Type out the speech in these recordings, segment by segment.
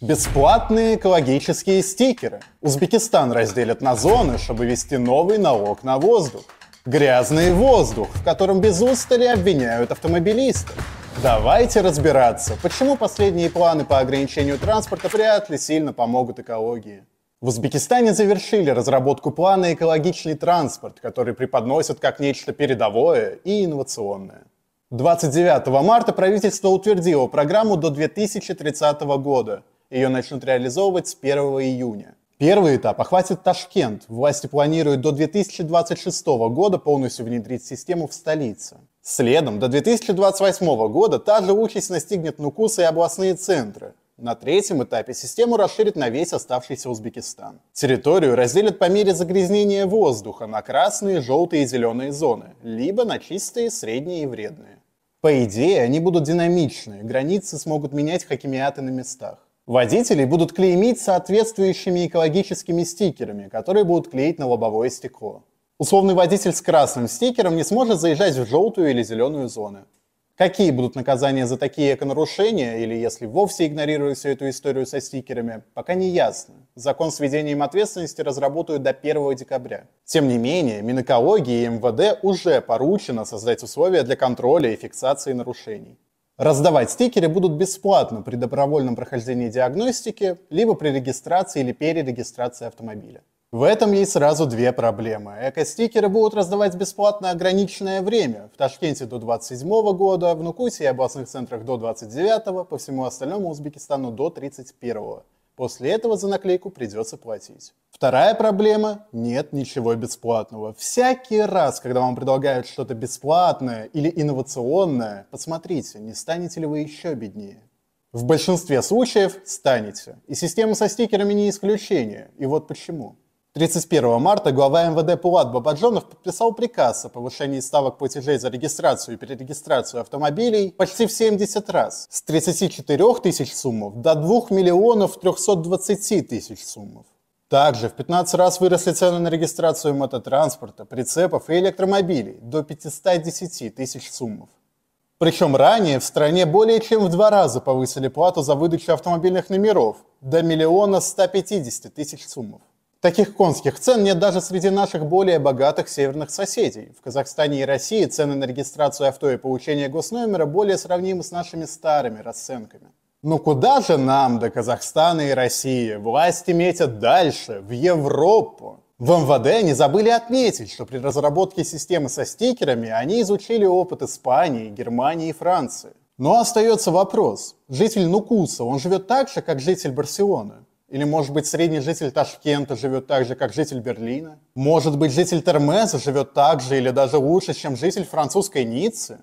Бесплатные экологические стикеры. Узбекистан разделят на зоны, чтобы ввести новый налог на воздух. Грязный воздух, в котором без устали обвиняют автомобилистов. Давайте разбираться, почему последние планы по ограничению транспорта вряд ли сильно помогут экологии. В Узбекистане завершили разработку плана «Экологичный транспорт», который преподносят как нечто передовое и инновационное. 29 марта правительство утвердило программу до 2030 года – ее начнут реализовывать с 1 июня. Первый этап охватит Ташкент. Власти планируют до 2026 года полностью внедрить систему в столице. Следом, до 2028 года та же участь настигнет Нукус и областные центры. На третьем этапе систему расширит на весь оставшийся Узбекистан. Территорию разделят по мере загрязнения воздуха на красные, желтые и зеленые зоны, либо на чистые, средние и вредные. По идее, они будут динамичны, границы смогут менять хакимиаты на местах. Водителей будут клеймить соответствующими экологическими стикерами, которые будут клеить на лобовое стекло. Условный водитель с красным стикером не сможет заезжать в желтую или зеленую зоны. Какие будут наказания за такие эконарушения, или если вовсе игнорируют всю эту историю со стикерами, пока не ясно. Закон с введением ответственности разработают до 1 декабря. Тем не менее, Минэкологии и МВД уже поручено создать условия для контроля и фиксации нарушений. Раздавать стикеры будут бесплатно при добровольном прохождении диагностики, либо при регистрации или перерегистрации автомобиля. В этом есть сразу две проблемы. Эко-стикеры будут раздавать бесплатно ограниченное время. В Ташкенте до 27 года, в Нукусе и областных центрах до 29, по всему остальному Узбекистану до 31. После этого за наклейку придется платить. Вторая проблема – нет ничего бесплатного. Всякий раз, когда вам предлагают что-то бесплатное или инновационное, посмотрите, не станете ли вы еще беднее. В большинстве случаев станете. И система со стикерами не исключение. И вот почему. 31 марта глава МВД Пулат Бабаджонов подписал приказ о повышении ставок платежей за регистрацию и перерегистрацию автомобилей почти в 70 раз, с 34 тысяч суммов до 2 миллионов 320 тысяч суммов. Также в 15 раз выросли цены на регистрацию мототранспорта, прицепов и электромобилей до 510 тысяч суммов. Причем ранее в стране более чем в два раза повысили плату за выдачу автомобильных номеров до миллиона 150 тысяч суммов. Таких конских цен нет даже среди наших более богатых северных соседей. В Казахстане и России цены на регистрацию авто и получение госномера более сравнимы с нашими старыми расценками. Но ну куда же нам до Казахстана и России? Власти метят дальше, в Европу. В МВД не забыли отметить, что при разработке системы со стикерами они изучили опыт Испании, Германии и Франции. Но остается вопрос. Житель Нукуса, он живет так же, как житель Барселоны? Или, может быть, средний житель Ташкента живет так же, как житель Берлина? Может быть, житель Термеза живет так же или даже лучше, чем житель французской Ниццы?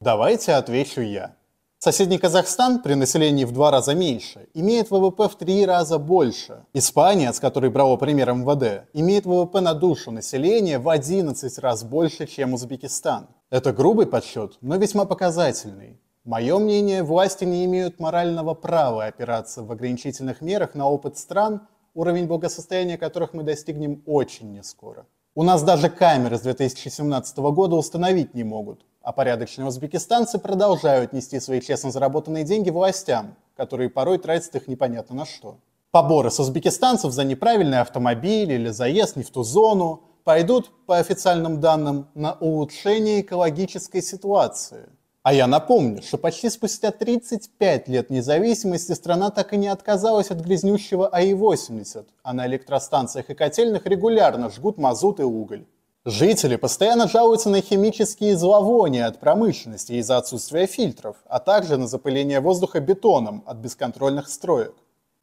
Давайте отвечу я. Соседний Казахстан при населении в два раза меньше имеет ВВП в три раза больше. Испания, с которой брало пример МВД, имеет ВВП на душу населения в 11 раз больше, чем Узбекистан. Это грубый подсчет, но весьма показательный. Мое мнение, власти не имеют морального права опираться в ограничительных мерах на опыт стран, уровень благосостояния которых мы достигнем очень нескоро. У нас даже камеры с 2017 года установить не могут, а порядочные узбекистанцы продолжают нести свои честно заработанные деньги властям, которые порой тратят их непонятно на что. Поборы с узбекистанцев за неправильный автомобиль или заезд не в ту зону пойдут, по официальным данным, на улучшение экологической ситуации – а я напомню, что почти спустя 35 лет независимости страна так и не отказалась от грязнющего АИ-80, а на электростанциях и котельных регулярно жгут мазут и уголь. Жители постоянно жалуются на химические зловония от промышленности из-за отсутствия фильтров, а также на запыление воздуха бетоном от бесконтрольных строек.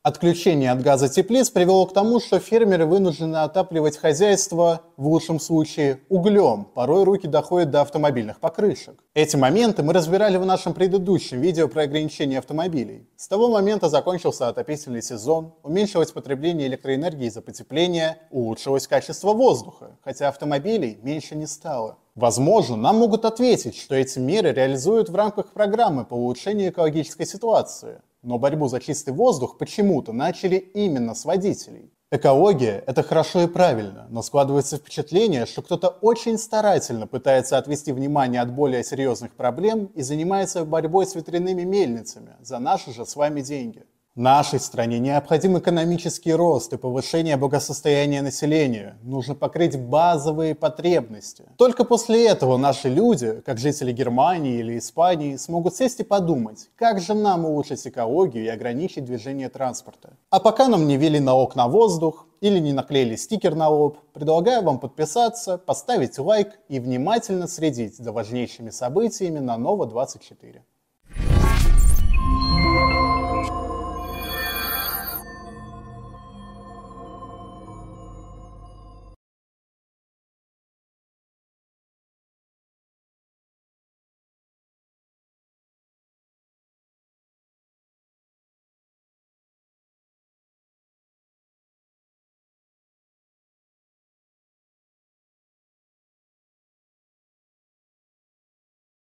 Отключение от газа теплиц привело к тому, что фермеры вынуждены отапливать хозяйство, в лучшем случае, углем. Порой руки доходят до автомобильных покрышек. Эти моменты мы разбирали в нашем предыдущем видео про ограничение автомобилей. С того момента закончился отопительный сезон, уменьшилось потребление электроэнергии за потепление, улучшилось качество воздуха, хотя автомобилей меньше не стало. Возможно, нам могут ответить, что эти меры реализуют в рамках программы по улучшению экологической ситуации. Но борьбу за чистый воздух почему-то начали именно с водителей. Экология – это хорошо и правильно, но складывается впечатление, что кто-то очень старательно пытается отвести внимание от более серьезных проблем и занимается борьбой с ветряными мельницами за наши же с вами деньги. Нашей стране необходим экономический рост и повышение благосостояния населения. Нужно покрыть базовые потребности. Только после этого наши люди, как жители Германии или Испании, смогут сесть и подумать, как же нам улучшить экологию и ограничить движение транспорта. А пока нам не вели налог на воздух, или не наклеили стикер на лоб, предлагаю вам подписаться, поставить лайк и внимательно следить за важнейшими событиями на Ново24.